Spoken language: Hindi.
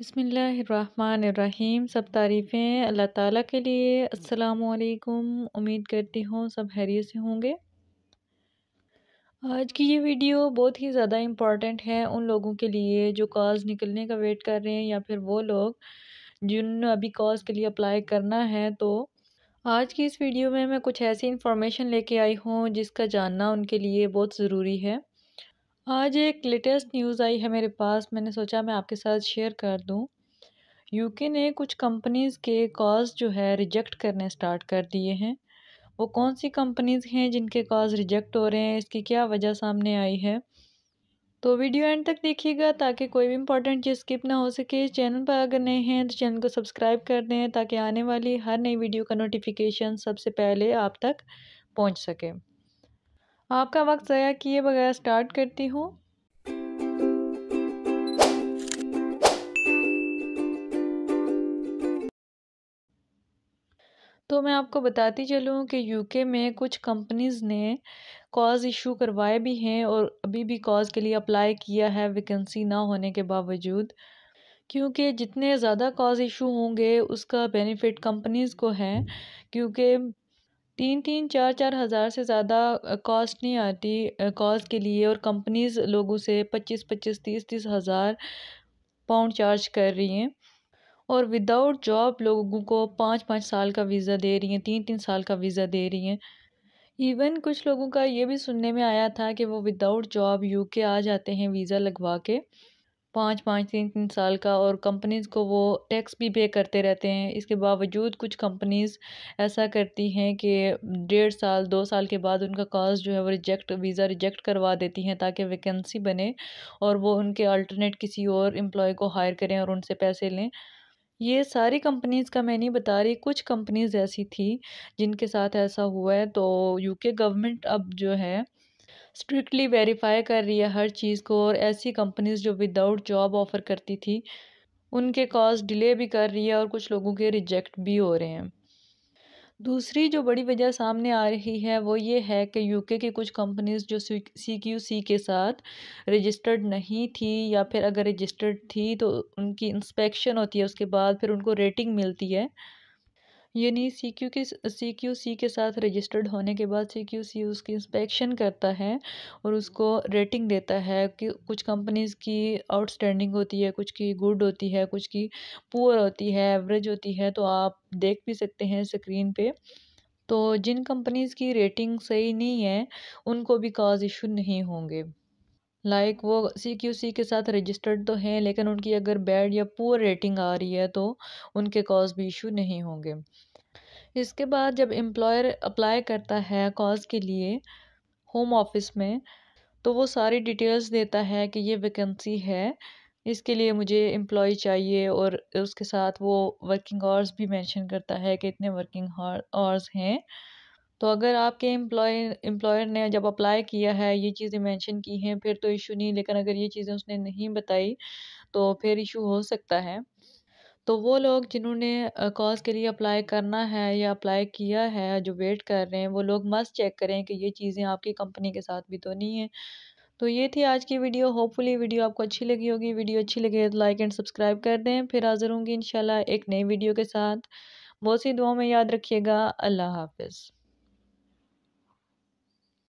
बसमीम सब तारीफ़ें अल्लाह ताला के लिए अस्सलाम उम्मीद करती हूँ सब हैरियत से होंगे आज की ये वीडियो बहुत ही ज़्यादा इम्पॉर्टेंट है उन लोगों के लिए जो कॉज निकलने का वेट कर रहे हैं या फिर वो लोग जिन अभी कॉज के लिए अप्लाई करना है तो आज की इस वीडियो में मैं कुछ ऐसी इन्फॉर्मेशन लेके आई हूँ जिसका जानना उनके लिए बहुत ज़रूरी है आज हाँ एक लेटेस्ट न्यूज़ आई है मेरे पास मैंने सोचा मैं आपके साथ शेयर कर दूं यूके ने कुछ कंपनीज़ के कॉज जो है रिजेक्ट करने स्टार्ट कर दिए हैं वो कौन सी कंपनीज़ हैं जिनके कॉज रिजेक्ट हो रहे हैं इसकी क्या वजह सामने आई है तो वीडियो एंड तक देखिएगा ताकि कोई भी इंपॉर्टेंट चीज़ स्किप ना हो सके चैनल पर अगर नए हैं तो चैनल को सब्सक्राइब कर दें ताकि आने वाली हर नई वीडियो का नोटिफिकेशन सबसे पहले आप तक पहुंच सके आपका वक्त ज़ाया किए बगैर स्टार्ट करती हूँ तो मैं आपको बताती चलूँ कि यूके में कुछ कंपनीज़ ने कॉज इशू करवाए भी हैं और अभी भी कॉज के लिए अप्लाई किया है वैकेंसी ना होने के बावजूद क्योंकि जितने ज़्यादा कॉज इशू होंगे उसका बेनिफिट कंपनीज़ को है क्योंकि तीन तीन चार चार हज़ार से ज़्यादा कॉस्ट नहीं आती कॉस्ट के लिए और कंपनीज़ लोगों से पच्चीस पच्चीस तीस तीस हज़ार पाउंड चार्ज कर रही हैं और विदाउट जॉब लोगों को पाँच पाँच साल का वीज़ा दे रही हैं तीन तीन साल का वीज़ा दे रही हैं इवन कुछ लोगों का ये भी सुनने में आया था कि वो विदाउट जॉब यूके आ जाते हैं वीज़ा लगवा के पाँच पाँच तीन तीन साल का और कंपनीज़ को वो टैक्स भी पे करते रहते हैं इसके बावजूद कुछ कंपनीज़ ऐसा करती हैं कि डेढ़ साल दो साल के बाद उनका काज जो है वो रिजेक्ट वीज़ा रिजेक्ट करवा देती हैं ताकि वैकेंसी बने और वो उनके अल्टरनेट किसी और एम्प्लॉय को हायर करें और उनसे पैसे लें ये सारी कंपनीज़ का मैं नहीं बता रही कुछ कंपनीज़ ऐसी थी जिनके साथ ऐसा हुआ है तो यूके गवर्नमेंट अब जो है स्ट्रिक्टली वेरीफाई कर रही है हर चीज़ को और ऐसी कंपनीज जो विदाउट जॉब ऑफ़र करती थी उनके कॉज डिले भी कर रही है और कुछ लोगों के रिजेक्ट भी हो रहे हैं दूसरी जो बड़ी वजह सामने आ रही है वो ये है कि यूके की कुछ कंपनीज जो सी क्यू सी के साथ रजिस्टर्ड नहीं थी या फिर अगर रजिस्टर्ड थी तो उनकी इंस्पेक्शन होती है उसके बाद फिर उनको रेटिंग मिलती है यानी सी क्यू के सी क्यू सी के साथ रजिस्टर्ड होने के बाद सी क्यू सी उसकी इंस्पेक्शन करता है और उसको रेटिंग देता है कि कुछ कंपनीज़ की आउटस्टैंडिंग होती है कुछ की गुड होती है कुछ की पुअर होती है एवरेज होती है तो आप देख भी सकते हैं स्क्रीन पे तो जिन कंपनीज़ की रेटिंग सही नहीं है उनको भी काज इशू नहीं होंगे लाइक like वो सी क्यू सी के साथ रजिस्टर्ड तो हैं लेकिन उनकी अगर बैड या पुअर रेटिंग आ रही है तो उनके कॉज भी इशू नहीं होंगे इसके बाद जब एम्प्लॉयर अप्लाई करता है कॉज के लिए होम ऑफिस में तो वो सारी डिटेल्स देता है कि ये वैकेंसी है इसके लिए मुझे एम्प्लॉय चाहिए और उसके साथ वो वर्किंग आवर्स भी मेंशन करता है कि इतने वर्किंग आवर्स हैं तो अगर आपके एम्प्लॉय एम्प्लॉयर ने जब अप्लाई किया है ये चीज़ें मेंशन की हैं फिर तो इशू नहीं लेकिन अगर ये चीज़ें उसने नहीं बताई तो फिर इशू हो सकता है तो वो लोग जिन्होंने कॉज के लिए अप्लाई करना है या अप्लाई किया है जो वेट कर रहे हैं वो लोग मस्ट चेक करें कि ये चीज़ें आपकी कंपनी के साथ भी तो नहीं है तो ये थी आज की वीडियो होपफुली वीडियो आपको अच्छी लगी होगी वीडियो अच्छी लगी तो लाइक एंड सब्सक्राइब कर दें फिर हाजिर होंगी इन एक नई वीडियो के साथ बहुत सी दुआओं में याद रखिएगा अल्लाह हाफिज़